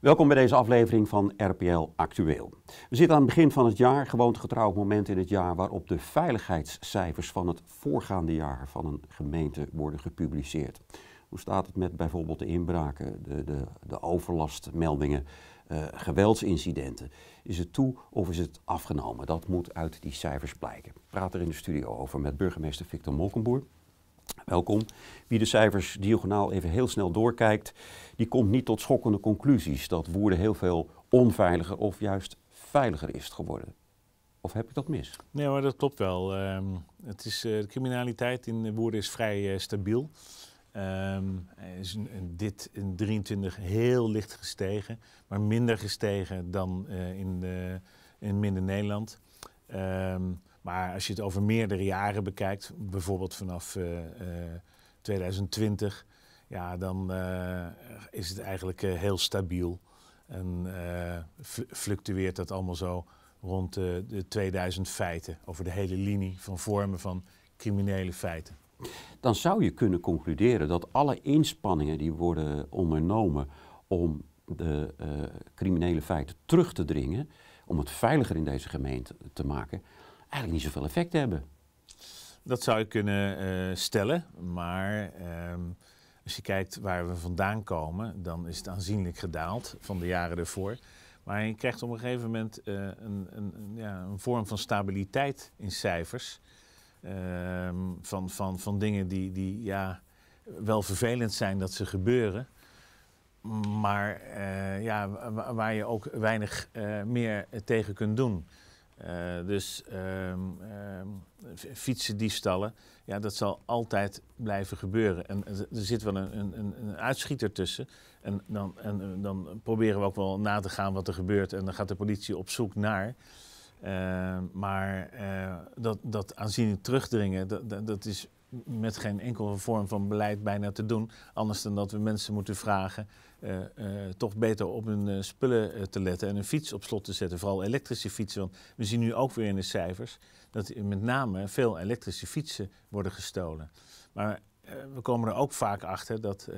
Welkom bij deze aflevering van RPL Actueel. We zitten aan het begin van het jaar, getrouwd moment in het jaar waarop de veiligheidscijfers van het voorgaande jaar van een gemeente worden gepubliceerd. Hoe staat het met bijvoorbeeld de inbraken, de, de, de overlastmeldingen, eh, geweldsincidenten? Is het toe of is het afgenomen? Dat moet uit die cijfers blijken. Ik praat er in de studio over met burgemeester Victor Molkenboer. Welkom. Wie de cijfers diagonaal even heel snel doorkijkt, die komt niet tot schokkende conclusies dat Woerden heel veel onveiliger of juist veiliger is geworden. Of heb ik dat mis? Nee, maar dat klopt wel. Ehm, het is, eh, de criminaliteit in Woerden is vrij eh, stabiel. Um, is een, dit in 23 heel licht gestegen, maar minder gestegen dan eh, in, in minder Nederland. Ehm, maar als je het over meerdere jaren bekijkt, bijvoorbeeld vanaf 2020, eh, eh, ja, dan eh, is het eigenlijk heel stabiel. En fluctueert dat allemaal zo rond de 2000 feiten over de hele linie van vormen van criminele feiten. Dan zou je kunnen concluderen dat alle inspanningen die worden ondernomen om de criminele feiten terug te dringen, om het veiliger in deze gemeente te maken, eigenlijk niet zoveel effect hebben. Dat zou je kunnen eh, stellen, maar ehm, als je kijkt waar we vandaan komen, dan is het aanzienlijk gedaald van de jaren ervoor. Maar je krijgt op een gegeven moment eh, een, een, ja, een, vorm van stabiliteit in cijfers. Ehm, van, van, van dingen die, die ja, wel vervelend zijn dat ze gebeuren. Maar eh, ja, waar je ook weinig meer tegen kunt doen. Eh, dus um, um, fietsendiefstallen, ja, dat zal altijd blijven gebeuren. En er zit wel een, een, een uitschieter tussen. En dan, en eh, dan, proberen we ook wel na te gaan wat er gebeurt. En dan gaat de politie op zoek naar. Ehm, maar eh, dat, dat aanzienlijk terugdringen, dat, dat, dat, is met geen enkele vorm van beleid bijna te doen. Anders dan dat we mensen moeten vragen eh, eh, toch beter op hun eh, spullen te letten en een fiets op slot te zetten. Vooral elektrische fietsen. Want we zien nu ook weer in de cijfers dat met name veel elektrische fietsen worden gestolen. Maar we komen er ook vaak achter dat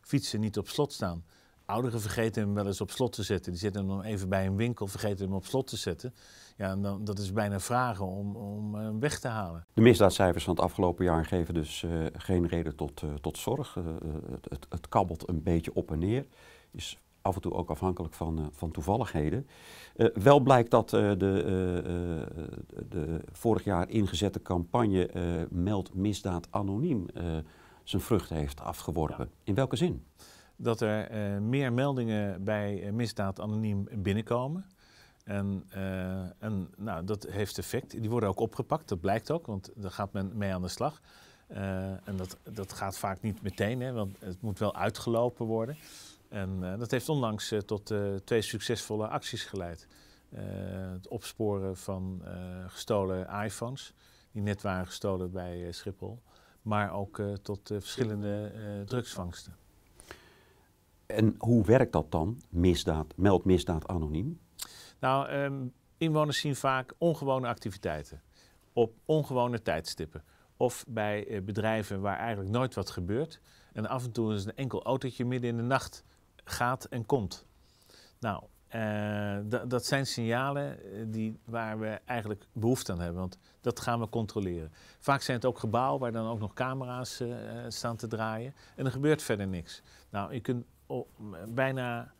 fietsen niet op slot staan ouderen vergeten hem wel eens op slot te zetten. Die zitten dan even bij een winkel, vergeten hem op slot te zetten. Ja, dan, dat is bijna vragen om, om eh, hem weg te halen. De misdaadcijfers van het afgelopen jaar geven dus eh, geen reden tot, eh, tot zorg. het, het, kabbelt een beetje op en neer. Is af en toe ook afhankelijk van, van toevalligheden. wel blijkt dat de, de, vorig jaar ingezette campagne Meld Misdaad Anoniem zijn vrucht heeft afgeworpen. In welke zin? dat er eh, meer meldingen bij eh, misdaad anoniem binnenkomen. En, eh, en nou, dat heeft effect. Die worden ook opgepakt, dat blijkt ook, want daar gaat men mee aan de slag. en dat, dat gaat vaak niet meteen, hè, want het moet wel uitgelopen worden. En dat heeft onlangs tot twee succesvolle acties geleid. het opsporen van gestolen iPhones, die net waren gestolen bij Schiphol. Maar ook tot verschillende drugsvangsten. En hoe werkt dat dan, misdaad, meld misdaad anoniem? Nou, ehm, inwoners zien vaak ongewone activiteiten op ongewone tijdstippen. Of bij eh, bedrijven waar eigenlijk nooit wat gebeurt. En af en toe is een enkel autootje midden in de nacht gaat en komt. Nou, eh, dat zijn signalen eh, die, waar we eigenlijk behoefte aan hebben, want dat gaan we controleren. Vaak zijn het ook gebouwen waar dan ook nog camera's staan te draaien en er gebeurt verder niks. Nou, je kunt bijna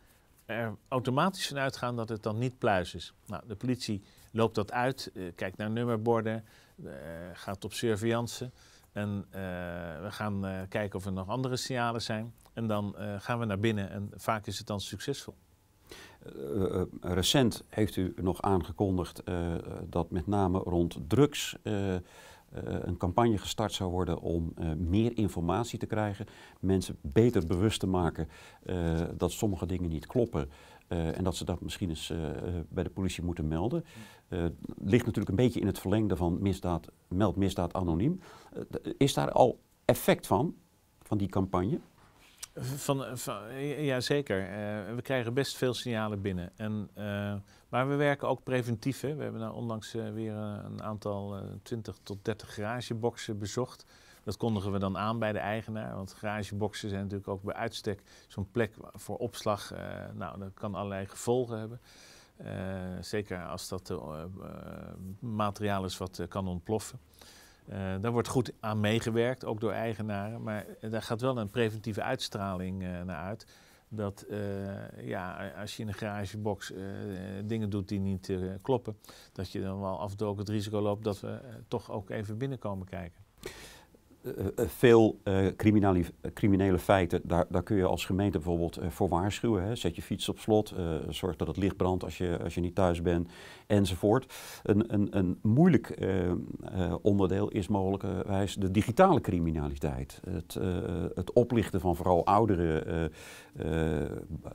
er automatisch van uitgaan dat het dan niet pluis is. Nou, de politie loopt dat uit, eh, kijkt naar nummerborden, eh, gaat op surveillance. En eh, we gaan kijken of er nog andere signalen zijn. En dan gaan we naar binnen en vaak is het dan succesvol. recent heeft u nog aangekondigd dat met name rond drugs eh, een campagne gestart zou worden om eh, meer informatie te krijgen, mensen beter bewust te maken eh, dat sommige dingen niet kloppen. en dat ze dat misschien eens bij de politie moeten melden. Uh, ligt natuurlijk een beetje in het verlengde van misdaad, meld misdaad anoniem. is daar al effect van, van die campagne? Van, ja, zeker. Eh, we krijgen best veel signalen binnen. En, eh, maar we werken ook preventief. Hè. We hebben nou onlangs eh, weer een aantal 20 tot 30 garageboxen bezocht. Dat kondigen we dan aan bij de eigenaar. Want garageboxen zijn natuurlijk ook bij uitstek zo'n plek voor opslag. nou, dat kan allerlei gevolgen hebben. zeker als dat materiaal is wat kan ontploffen. Uh, daar wordt goed aan meegewerkt, ook door eigenaren. Maar daar gaat wel een preventieve uitstraling eh, naar uit. Dat eh, ja, als je in een garagebox dingen doet die niet kloppen, dat je dan wel af en toe ook het risico loopt dat we toch ook even binnenkomen kijken. Eh, eh, veel eh, criminele feiten, daar, daar kun je als gemeente bijvoorbeeld voor waarschuwen. Hè. Zet je fiets op slot, zorg dat het licht brandt als je, als je niet thuis bent, enzovoort. Een, een, een moeilijk onderdeel is mogelijkerwijs de digitale criminaliteit. Het, het oplichten van vooral oudere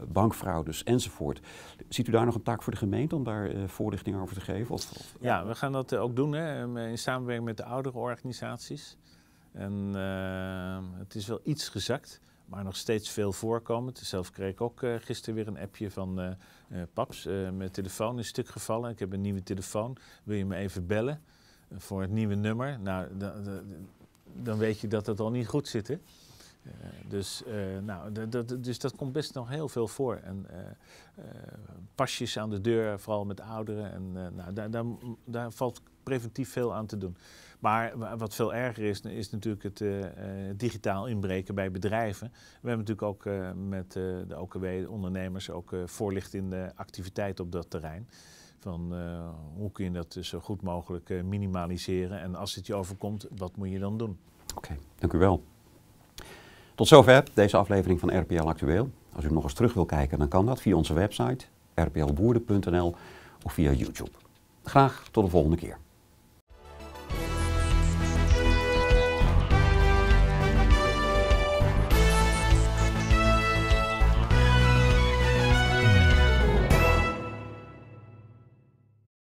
bankfraudes, enzovoort. Ziet u daar nog een taak voor de gemeente om daar voorlichting over te geven? Of, Ja, we gaan dat ook doen hè, in samenwerking met de oudere organisaties. En ehm, het is wel iets gezakt, maar nog steeds veel voorkomend. Zelf kreeg ik ook eh, gisteren weer een appje van eh, eh, Paps. mijn telefoon is stuk gevallen. Ik heb een nieuwe telefoon. Wil je me even bellen voor het nieuwe nummer? Nou, dan weet je dat dat al niet goed zit. Hè? dus, nou, dus dat komt best nog heel veel voor. En pasjes aan de deur, vooral met ouderen. En nou, daar, daar, daar valt preventief veel aan te doen. Maar wat veel erger is, is natuurlijk het eh, eh, digitaal inbreken bij bedrijven. We hebben natuurlijk ook eh, met de OKW, ondernemers, ook de activiteit op dat terrein. Van hoe kun je dat zo goed mogelijk minimaliseren en als het je overkomt, wat moet je dan doen? Oké, dank u wel. Tot zover deze aflevering van RPL Actueel. Als u nog eens terug wil kijken, dan kan dat via onze website rplboerden.nl of via YouTube. Graag tot de volgende keer.